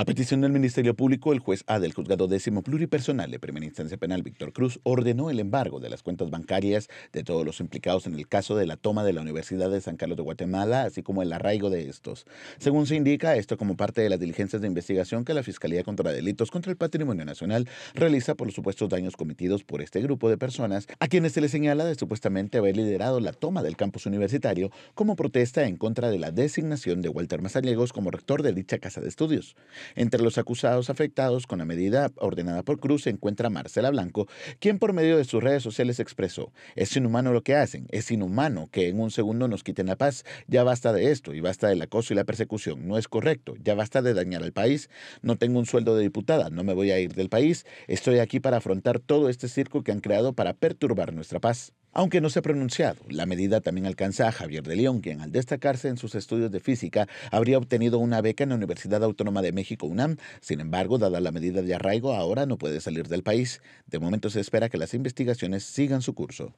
A petición del Ministerio Público, el juez A del Juzgado Décimo Pluripersonal de Primera Instancia Penal, Víctor Cruz, ordenó el embargo de las cuentas bancarias de todos los implicados en el caso de la toma de la Universidad de San Carlos de Guatemala, así como el arraigo de estos. Según se indica, esto como parte de las diligencias de investigación que la Fiscalía contra Delitos contra el Patrimonio Nacional realiza por los supuestos daños cometidos por este grupo de personas, a quienes se les señala de supuestamente haber liderado la toma del campus universitario como protesta en contra de la designación de Walter Mazariegos como rector de dicha casa de estudios. Entre los acusados afectados con la medida ordenada por Cruz se encuentra Marcela Blanco, quien por medio de sus redes sociales expresó, es inhumano lo que hacen, es inhumano que en un segundo nos quiten la paz, ya basta de esto y basta del acoso y la persecución, no es correcto, ya basta de dañar al país, no tengo un sueldo de diputada, no me voy a ir del país, estoy aquí para afrontar todo este circo que han creado para perturbar nuestra paz. Aunque no se ha pronunciado, la medida también alcanza a Javier de León, quien al destacarse en sus estudios de física habría obtenido una beca en la Universidad Autónoma de México UNAM. Sin embargo, dada la medida de arraigo, ahora no puede salir del país. De momento se espera que las investigaciones sigan su curso.